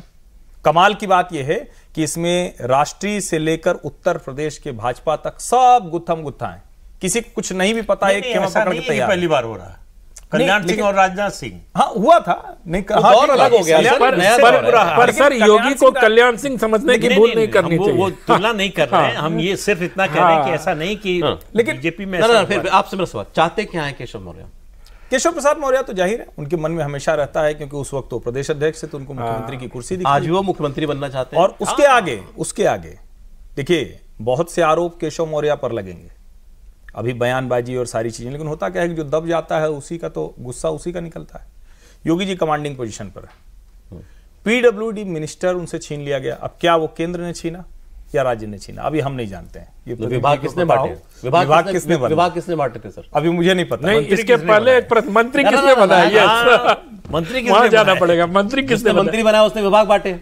कमाल की बात यह है कि इसमें राष्ट्रीय से लेकर उत्तर प्रदेश के भाजपा तक सब गुत्थम गुत्था है किसी को कुछ नहीं भी पता है पहली बार हो रहा है कल्याण सिंह और राजनाथ सिंह हाँ हुआ था नहीं कहा और अलग हो गया पर, पर, पर सर योगी को कल्याण सिंह समझने की भूल नहीं करनी चाहिए वो तुलना नहीं कर रहे हैं हाँ। हम ये सिर्फ इतना कह रहे हैं कि हाँ। ऐसा नहीं कि हाँ। लेकिन बीजेपी में फिर आपसे मेरा सवाल चाहते क्या है केशव मौर्य केशव प्रसाद मौर्य तो जाहिर है उनके मन में हमेशा रहता है क्योंकि उस वक्त वो प्रदेश अध्यक्ष थे तो उनको मुख्यमंत्री की कुर्सी दी आज वो मुख्यमंत्री बनना चाहते हैं और उसके आगे उसके आगे देखिए बहुत से आरोप केशव मौर्य पर लगेंगे अभी बयानबाजी और सारी चीज़ें लेकिन होता क्या है कि जो दब जाता है उसी का तो गुस्सा उसी का निकलता है योगी जी कमांडिंग पोजीशन पर है पीडब्ल्यूडी मिनिस्टर उनसे छीन लिया गया अब क्या वो केंद्र ने छीना या राज्य ने छीना अभी हम नहीं जानते हैं ये विभाग किसने बांटे विभाग किसने विभाग किसने बांटे थे सर अभी मुझे नहीं पता नहीं इसके पहले मंत्री किसने बनाया मंत्री किसने जाना पड़ेगा मंत्री किसने मंत्री बनाया उसने विभाग बांटे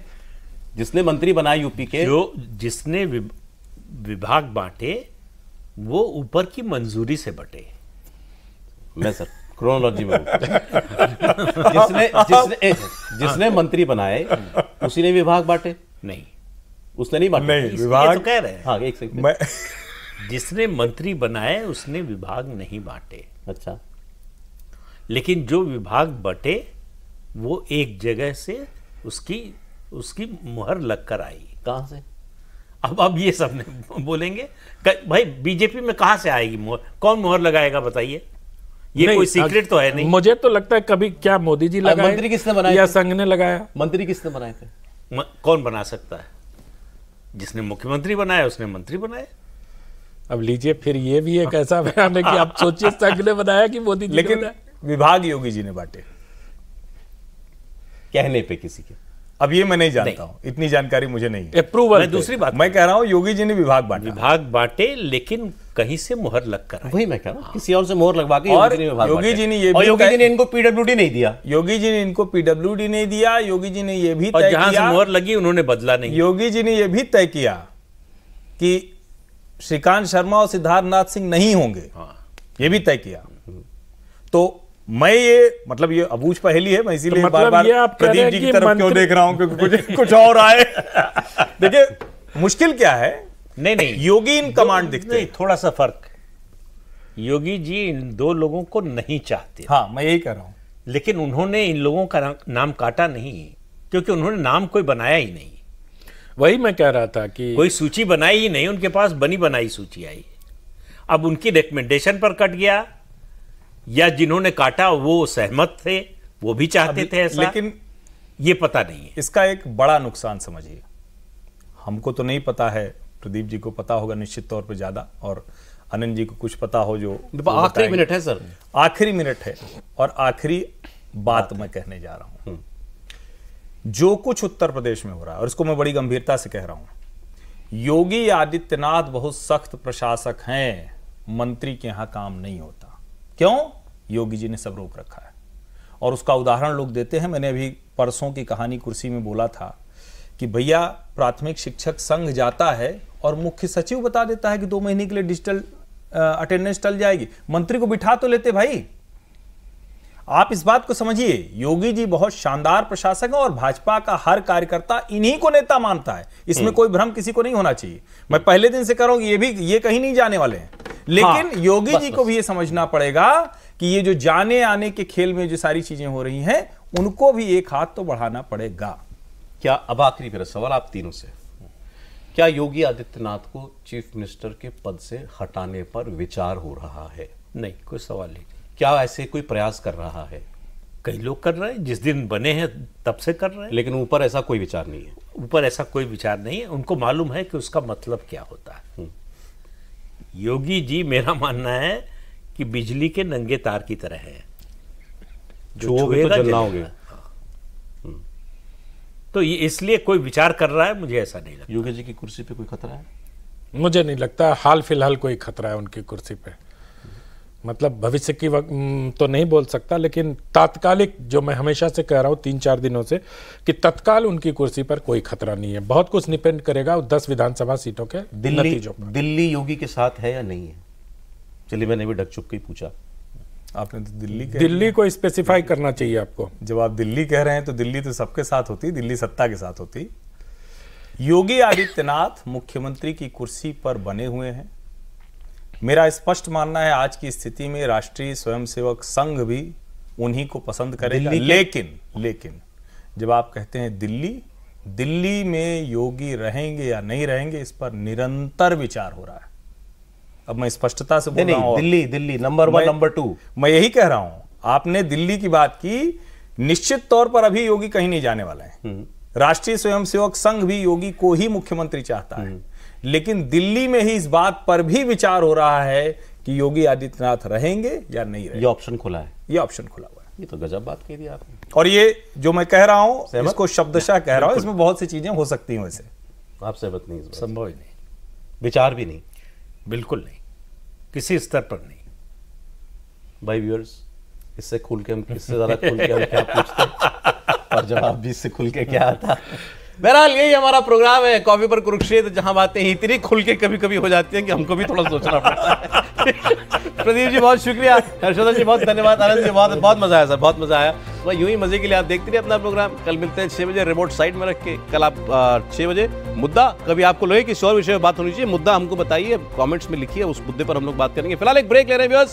जिसने मंत्री बनाया यूपी के जो जिसने विभाग बांटे वो ऊपर की मंजूरी से बटे मैं सर क्रोनोलॉजी में जिसने जिसने जिसने मंत्री बनाए उसी ने विभाग बांटे नहीं उसने नहीं बांटे नहीं तो विभाग तो कह रहे हैं हाँ एक सेकंड मैं जिसने मंत्री बनाए उसने विभाग नहीं बांटे अच्छा लेकिन जो विभाग बटे वो एक जगह से उसकी उसकी मुहर लगकर आई कहाँ से अब अब ये सब बोलेंगे भाई बीजेपी में कहा से आएगी मोहर कौन मोहर लगाएगा बताइए ये कोई सीक्रेट तो है नहीं मुझे तो लगता है कभी क्या मोदी जी लगाए मंत्री किसने बनाया या संघ ने लगाया मंत्री किसने बनाए थे म, कौन बना सकता है जिसने मुख्यमंत्री बनाया उसने मंत्री बनाए अब लीजिए फिर ये भी एक ऐसा बयान है कि आप सोचिए संघ ने बनाया कि मोदी जी लेकिन विभाग योगी जी ने बांटे कहने पे किसी के अब ये मैं नहीं जानता हूँ इतनी जानकारी मुझे नहीं अप्रूवल दूसरी बात मैं कह रहा हूँ योगी जी ने विभाग बांटे विभाग बांटे लेकिन कहीं से मोहर लग कर वही मैं कह रहा हूँ किसी और से मोहर लगवा के और योगी जी ने ये भी योगी जी ने इनको पीडब्ल्यूडी नहीं दिया योगी जी ने इनको डी नहीं दिया योगी जी ने ये भी तय किया मोहर लगी उन्होंने बदला नहीं योगी जी ने ये भी तय किया कि श्रीकांत शर्मा और सिद्धार्थनाथ सिंह नहीं होंगे हाँ। ये भी तय किया तो मैं ये मतलब ये अबूझ पहली है मैं तो इसीलिए तो मतलब बार बार प्रदीप जी की तरफ क्यों देख रहा हूं क्योंकि कुछ कुछ और आए देखिए मुश्किल क्या है नहीं नहीं योगी इन कमांड दिखते नहीं थोड़ा सा फर्क योगी जी इन दो लोगों को नहीं चाहते हाँ मैं यही कह रहा हूं लेकिन उन्होंने इन लोगों का नाम काटा नहीं क्योंकि उन्होंने नाम कोई बनाया ही नहीं वही मैं कह रहा था कि कोई सूची बनाई ही नहीं उनके पास बनी बनाई सूची आई अब उनकी रिकमेंडेशन पर कट गया या जिन्होंने काटा वो सहमत थे वो भी चाहते थे ऐसा लेकिन ये पता नहीं है इसका एक बड़ा नुकसान समझिए हमको तो नहीं पता है प्रदीप जी को पता होगा निश्चित तौर पर ज़्यादा और अनंत जी को कुछ पता हो जो तो आखिरी मिनट है सर आखिरी मिनट है और आखिरी बात मैं कहने जा रहा हूं हम्म। जो कुछ उत्तर प्रदेश में हो रहा है और इसको मैं बड़ी गंभीरता से कह रहा हूं योगी आदित्यनाथ बहुत सख्त प्रशासक हैं मंत्री के यहां काम नहीं होता क्यों योगी जी ने सब रोक रखा है और उसका उदाहरण लोग देते हैं मैंने अभी परसों की कहानी कुर्सी में बोला था कि भैया प्राथमिक शिक्षक संघ जाता है और मुख्य सचिव बता देता है कि दो महीने के लिए डिजिटल अटेंडेंस टल जाएगी मंत्री को बिठा तो लेते भाई आप इस बात को समझिए योगी जी बहुत शानदार प्रशासक हैं और भाजपा का हर कार्यकर्ता इन्हीं को नेता मानता है इसमें हम्म। कोई भ्रम किसी को नहीं होना चाहिए मैं पहले दिन से करूंगी ये भी ये कहीं नहीं जाने वाले हैं लेकिन हाँ, योगी बस, जी को भी ये समझना पड़ेगा कि ये जो जाने आने के खेल में जो सारी चीजें हो रही हैं उनको भी एक हाथ तो बढ़ाना पड़ेगा क्या अब आखिरी मेरा सवाल आप तीनों से क्या योगी आदित्यनाथ को चीफ मिनिस्टर के पद से हटाने पर विचार हो रहा है नहीं कोई सवाल नहीं क्या ऐसे कोई प्रयास कर रहा है कई लोग कर रहे हैं जिस दिन बने हैं तब से कर रहे हैं लेकिन ऊपर ऐसा कोई विचार नहीं है ऊपर ऐसा कोई विचार नहीं है उनको मालूम है कि उसका मतलब क्या होता है योगी जी मेरा मानना है कि बिजली के नंगे तार की तरह है जो होगा तो जलना हाँ। हम्म। तो ये इसलिए कोई विचार कर रहा है मुझे ऐसा नहीं लगता योगी जी की कुर्सी पे कोई खतरा है मुझे नहीं लगता हाल फिलहाल कोई खतरा है उनकी कुर्सी पे मतलब भविष्य की वक्त तो नहीं बोल सकता लेकिन तात्कालिक जो मैं हमेशा से कह रहा हूँ तीन चार दिनों से कि तत्काल उनकी कुर्सी पर कोई खतरा नहीं है बहुत कुछ डिपेंड करेगा दस विधानसभा सीटों के दिल्ली दिल्ली योगी के साथ है या नहीं है चलिए मैंने भी डक चुप के पूछा आपने तो दिल्ली कह दिल्ली को स्पेसिफाई करना चाहिए आपको जब आप दिल्ली कह रहे हैं तो दिल्ली तो सबके साथ होती दिल्ली सत्ता के साथ होती योगी आदित्यनाथ मुख्यमंत्री की कुर्सी पर बने हुए हैं मेरा स्पष्ट मानना है आज की स्थिति में राष्ट्रीय स्वयंसेवक संघ भी उन्हीं को पसंद करेगा लेकिन लेकिन जब आप कहते हैं दिल्ली दिल्ली में योगी रहेंगे या नहीं रहेंगे इस पर निरंतर विचार हो रहा है अब मैं स्पष्टता से बोल रहा हूँ Delhi Delhi number one number two मैं यही कह रहा हूं आपने दिल्ली की बात की निश्चित तौर पर अभी योगी कहीं नहीं जाने वाला है हम्म। राष्ट्रीय स्वयंसेवक संघ भी योगी को ही मुख्यमंत्री चाहता है हम्म। लेकिन दिल्ली में ही इस बात पर भी विचार हो रहा है कि योगी आदित्यनाथ रहेंगे या नहीं रहेंगे ये ऑप्शन खुला है ये ऑप्शन खुला हुआ है ये तो गजब बात कह दी आपने और ये जो मैं कह रहा हूं इसको शब्दशा कह रहा हूं इसमें बहुत सी चीजें हो सकती हैं वैसे आप सहमत नहीं संभव ही नहीं विचार भी नहीं बिल्कुल नहीं किसी स्तर पर नहीं भाई व्यूअर्स इससे खुल के हम किससे ज्यादा खुल के हम क्या पूछते और जवाब भी इससे खुल के क्या आता बहरहाल यही हमारा प्रोग्राम है कॉफी पर कुरुक्षेत्र जहां बातें इतनी खुल के कभी कभी हो जाती है कि हमको भी थोड़ा सोचना पड़ता है प्रदीप जी बहुत शुक्रिया हर्षोदन जी बहुत धन्यवाद आनंद जी बहुत बहुत मजा आया सर बहुत मजा आया वह तो यूं ही मजे के लिए आप देखते रहिए अपना प्रोग्राम कल मिलते हैं छह बजे रिमोट साइड में रख के कल आप छह बजे मुद्दा कभी आपको लोहे किसी और विषय में बात होनी चाहिए मुद्दा हमको बताइए कमेंट्स में लिखिए उस मुद्दे पर हम लोग बात करेंगे फिलहाल एक ब्रेक ले रहे हैं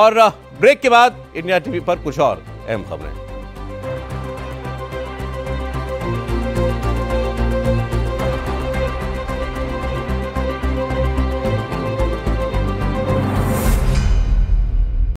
और ब्रेक के बाद इंडिया टीवी पर कुछ और अहम खबरें